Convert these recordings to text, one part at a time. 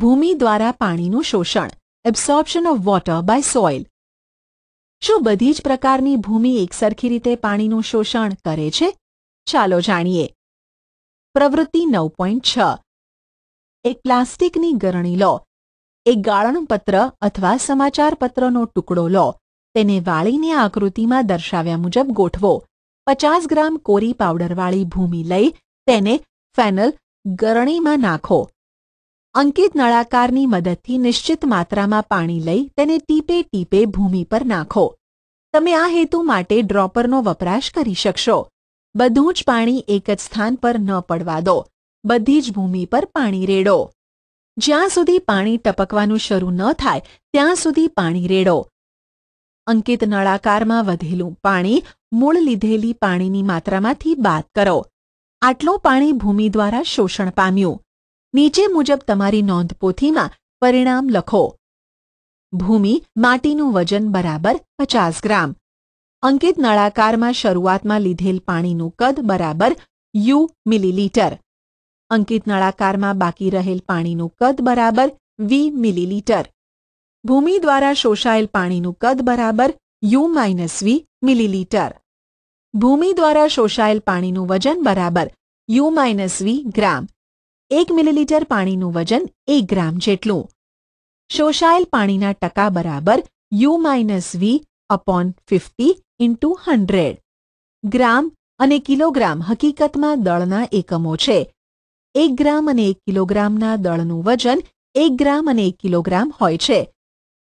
ભૂમિ દ્વારા પાણીનું શોષણ absorption of water by soil શું બધી જ પ્રકારની ભૂમિ એકસરખી રીતે પાણીનું શોષણ કરે છે ચાલો જાણીએ પ્રવૃત્તિ નવ પોઈન્ટ છ એક પ્લાસ્ટિકની ગરણી લો એક ગાળણપત્ર અથવા સમાચારપત્રનો ટુકડો લો તેને વાળીને આકૃતિમાં દર્શાવ્યા મુજબ ગોઠવો પચાસ ગ્રામ કોરી પાવડરવાળી ભૂમિ લઈ તેને ફેનલ ગરણીમાં નાખો અંકિત નળાકારની મદદથી નિશ્ચિત માત્રામાં પાણી લઈ તેને ટીપે ટીપે ભૂમિ પર નાખો તમે આ હેતુ માટે ડ્રોપરનો વપરાશ કરી શકશો બધું જ પાણી એક જ સ્થાન પર ન પડવા દો બધી જ ભૂમિ પર પાણી રેડો જ્યાં સુધી પાણી ટપકવાનું શરૂ ન થાય ત્યાં સુધી પાણી રેડો અંકિત નળાકારમાં વધેલું પાણી મૂળ લીધેલી પાણીની માત્રામાંથી બાદ કરો આટલું પાણી ભૂમિ દ્વારા શોષણ પામ્યું નીચે મુજબ તમારી નોંધપોથીમાં પરિણામ લખો ભૂમિ માટીનું વજન બરાબર પચાસ ગ્રામ અંકિત નળાકારમાં શરૂઆતમાં લીધેલ પાણીનું કદ બરાબર યુ મિલીલીટર અંકિત નળાકારમાં બાકી રહેલ પાણીનું કદ બરાબર વી મિલીલીટર ભૂમિ દ્વારા શોષાયેલ પાણીનું કદ બરાબર યુ માઇનસ વી મિલીલીટર ભૂમિ દ્વારા શોષાયેલ પાણીનું વજન બરાબર યુ માઇનસ વી ગ્રામ એક મિલીલીટર પાણીનું વજન એક ગ્રામ જેટલું શોષાયેલ પાણીના ટકા બરાબર U minus V upon fifty into hundred gram અને કિલોગ્રામ હકીકતમાં દળના એકમો છે એક ગ્રામ અને એક કિલોગ્રામના દળનું વજન એક ગ્રામ અને એક કિલોગ્રામ હોય છે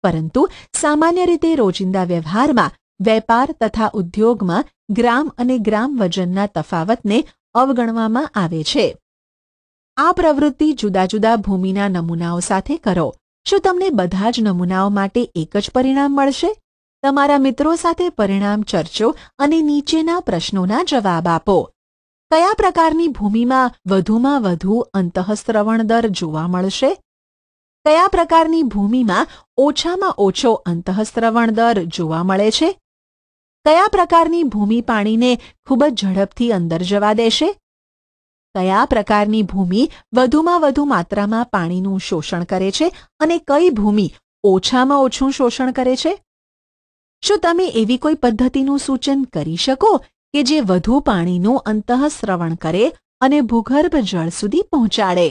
પરંતુ સામાન્ય રીતે રોજિંદા વ્યવહારમાં વેપાર તથા ઉદ્યોગમાં ગ્રામ અને ગ્રામ વજનના તફાવતને અવગણવામાં આવે છે આ પ્રવૃત્તિ જુદા જુદા ભૂમિના નમૂનાઓ સાથે કરો શું તમને બધા જ નમૂનાઓ માટે એક જ પરિણામ મળશે તમારા મિત્રો સાથે પરિણામ ચર્ચો અને નીચેના પ્રશ્નોના જવાબ આપો કયા પ્રકારની ભૂમિમાં વધુમાં વધુ અંતઃસ્રવણ દર જોવા મળશે કયા પ્રકારની ભૂમિમાં ઓછામાં ઓછો અંતઃસ્રવણ દર જોવા મળે છે કયા પ્રકારની ભૂમિ પાણીને ખૂબ જ ઝડપથી અંદર જવા દેશે કયા પ્રકારની ભૂમિ વધુમાં વધુ માત્રામાં પાણીનું શોષણ કરે છે અને કઈ ભૂમિ ઓછામાં ઓછું શોષણ કરે છે શું તમે એવી કોઈ પદ્ધતિનું સૂચન કરી શકો કે જે વધુ પાણીનું અંતઃસ્રવણ કરે અને ભૂગર્ભ જળ સુધી પહોંચાડે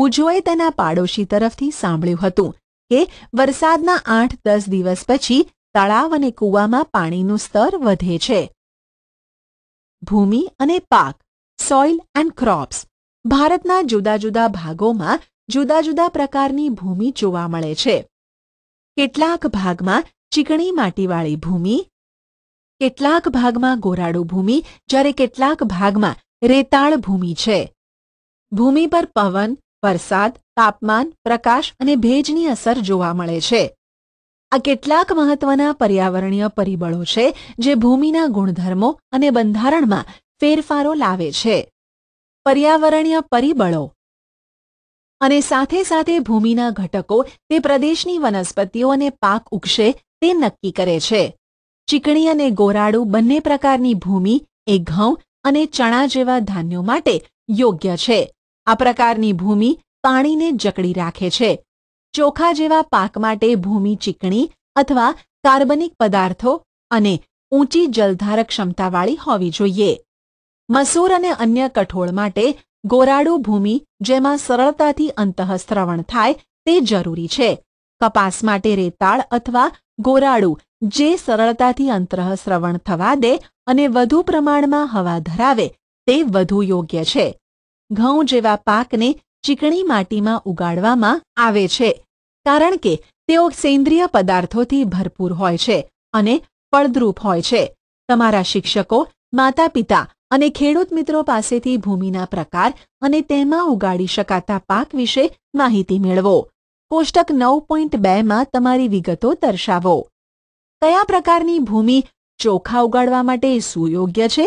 બુજોએ તેના પાડોશી તરફથી સાંભળ્યું હતું કે વરસાદના આઠ દસ દિવસ પછી તળાવ અને કૂવામાં પાણીનું સ્તર વધે છે ભૂમિ અને પાક સોઇલ એન્ડ ક્રોપ્સ ભારતના જુદા જુદા ભાગોમાં જુદા જુદા પ્રકારની ભૂમિ જોવા મળે છે કેટલાક ભાગમાં ચીકણી માટીવાળી ભૂમિ કેટલાક ભાગમાં ગોરાડુ ભૂમિ જ્યારે કેટલાક ભાગમાં રેતાળ ભૂમિ છે ભૂમિ પર પવન વરસાદ તાપમાન પ્રકાશ અને ભેજની અસર જોવા મળે છે આ કેટલાક મહત્વના પર્યાવરણીય પરિબળો છે જે ભૂમિના ગુણધર્મો અને બંધારણમાં ફેરફારો લાવે છે પર્યાવરણીય પરિબળો અને સાથે સાથે ભૂમિના ઘટકો તે પ્રદેશની વનસ્પતિઓ અને પાક ઉગશે તે નક્કી કરે છે ચીકણી અને ગોરાડું બંને પ્રકારની ભૂમિ એ ઘઉં અને ચણા જેવા ધાન્યો માટે યોગ્ય છે આ પ્રકારની ભૂમિ પાણીને જકડી રાખે છે ચોખા જેવા પાક માટે ભૂમિ ચીકણી અથવા કાર્બનિક પદાર્થો અને ઊંચી જલધારક ક્ષમતાવાળી હોવી જોઈએ મસૂર અને અન્ય કઠોળ માટે ગોરાડુ ભૂમિ જેમાં સરળતાથી અંતઃસ્રવણ થાય તે જરૂરી છે કપાસ માટે રેતાળ અથવા ગોરાડુ જે સરળતાથી અંતઃસ્રવણ થવા દે અને વધુ પ્રમાણમાં હવા ધરાવે તે વધુ યોગ્ય છે ઘઉં જેવા પાકને ચીકણી માટીમાં ઉગાડવામાં આવે છે કારણ કે તેઓ સેન્દ્રિય પદાર્થોથી ભરપૂર હોય છે અને ફળદ્રુપ હોય છે તમારા શિક્ષકો માતા પિતા અને ખેડૂત મિત્રો પાસેથી ભૂમિના પ્રકાર અને તેમાં ઉગાડી શકાતા પાક વિશે માહિતી મેળવો કોષ્ટક નવ પોઈન્ટ બેમાં તમારી વિગતો દર્શાવો કયા પ્રકારની ભૂમિ ચોખા ઉગાડવા માટે સુયોગ્ય છે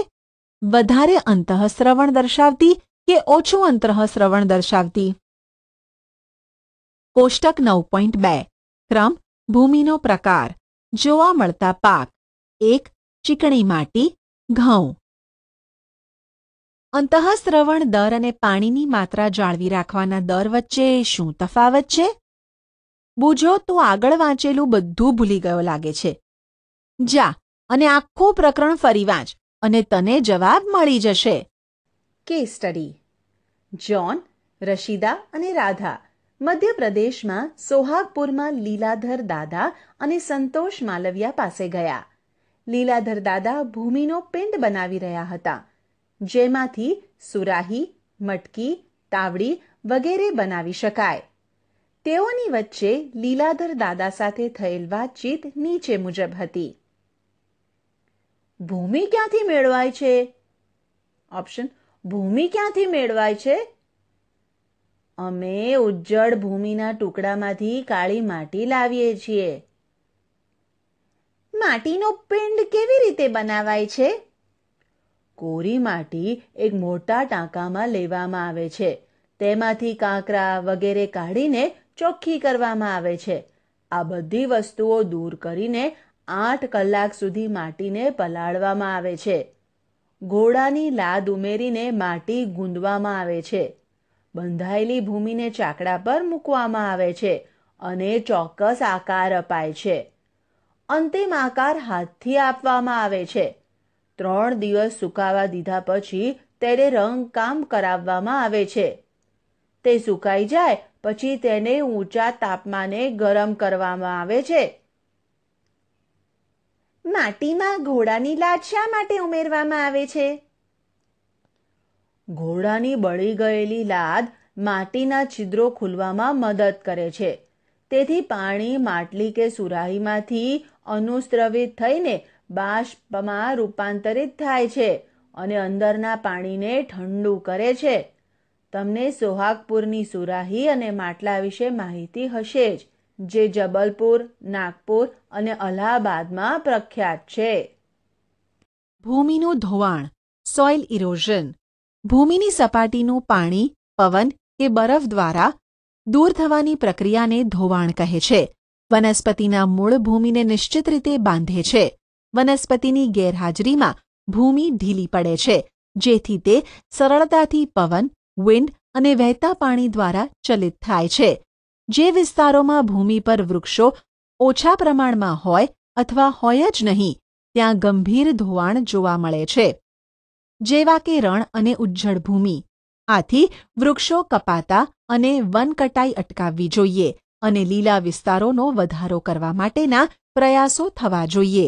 વધારે અંતઃશ્રવણ દર્શાવતી કે ઓછું અંતઃસ્રવણ દર્શાવતી કોષ્ટક નવ પોઈન્ટ બે ક્રમ ભૂમિનો પ્રકાર જોવા મળતા પાક એક ચીકણી માટી ઘઉં અંતઃસ્રવણ દર અને પાણીની માત્રા જાળવી રાખવાના દર વચ્ચે શું તફાવત છે બુજો તો આગળ વાંચેલું બધું ભૂલી ગયો લાગે છે જા અને આખું પ્રકરણ ફરી વાંચ અને તને જવાબ મળી જશે કે સ્ટડી જ્હોન રશિદા અને રાધા મધ્યપ્રદેશમાં સોહાગપુરમાં લીલાધર દાદા અને સંતોષ માલવિયા પાસે ગયા લીલાધર દાદા ભૂમિનો પિંડ બનાવી રહ્યા હતા જેમાંથી સુરાહી મટકી તાવડી વગેરે બનાવી શકાય તેઓની વચ્ચે લીલાધર દાદા સાથે થયેલ વાતચીત નીચે મુજબ હતી ભૂમિ ક્યાંથી મેળવાય છે ઓપ્શન ભૂમિ ક્યાંથી મેળવાય છે અમે ઉજ્જળ ભૂમિના ટુકડામાંથી કાળી માટી લાવીએ છીએ માટીનો પિંડ કેવી રીતે બનાવાય છે કોરી માટી એક મોટા ટાંકામાં લેવામાં આવે છે તેમાંથી કાંકરા વગેરે કાઢીને ચોખ્ખી કરવામાં આવે છે આ બધી વસ્તુઓ દૂર કરીને આઠ કલાક સુધી માટીને પલાળવામાં આવે છે ઘોડાની લાદ ઉમેરીને માટી ગૂંદવામાં આવે છે બંધાયેલી ભૂમિને ચાકડા પર મૂકવામાં આવે છે અને ચોક્કસ આકાર અપાય છે અંતિમ આકાર હાથથી આપવામાં આવે છે ત્રણ દિવસ સુકાવા દીધા પછી તેને રંગકામ કરાવવામાં આવે છે તે સુકાઈ જાય પછી તેને ઊંચા તાપમાને ગરમ કરવામાં આવે છે માટીમાં ઘોડાની લાટ શા માટે ઉમેરવામાં આવે છે ઘોડાની બળી ગયેલી લાદ માટીના છિદ્રો ખુલવામાં મદદ કરે છે તેથી પાણી માટલી કે સુરાહીમાંથી અનુસ્રવિત થઈને બાષ્પમાં રૂપાંતરિત થાય છે અને અંદરના પાણીને ઠંડુ કરે છે તમને સોહાગપુરની સુરાહી અને માટલા વિશે માહિતી હશે જ જે જબલપુર નાગપુર અને અલ્હાબાદમાં પ્રખ્યાત છે ભૂમિનું ધોવાણ સોઇલ ઇરોઝન ભૂમિની સપાટીનું પાણી પવન કે બરફ દ્વારા દૂર થવાની પ્રક્રિયાને ધોવાણ કહે છે વનસ્પતિના મૂળ ભૂમિને નિશ્ચિત રીતે બાંધે છે વનસ્પતિની ગેરહાજરીમાં ભૂમિ ઢીલી પડે છે જેથી તે સરળતાથી પવન વિન્ડ અને વહેતા પાણી દ્વારા ચલિત થાય છે જે વિસ્તારોમાં ભૂમિ પર વૃક્ષો ઓછા પ્રમાણમાં હોય અથવા હોય જ નહીં ત્યાં ગંભીર ધોવાણ જોવા મળે છે જેવા કે રણ અને ઉજ્જડ ભૂમિ આથી વૃક્ષો કપાતા અને વનકટાઈ અટકાવવી જોઈએ અને લીલા વિસ્તારોનો વધારો કરવા માટેના પ્રયાસો થવા જોઈએ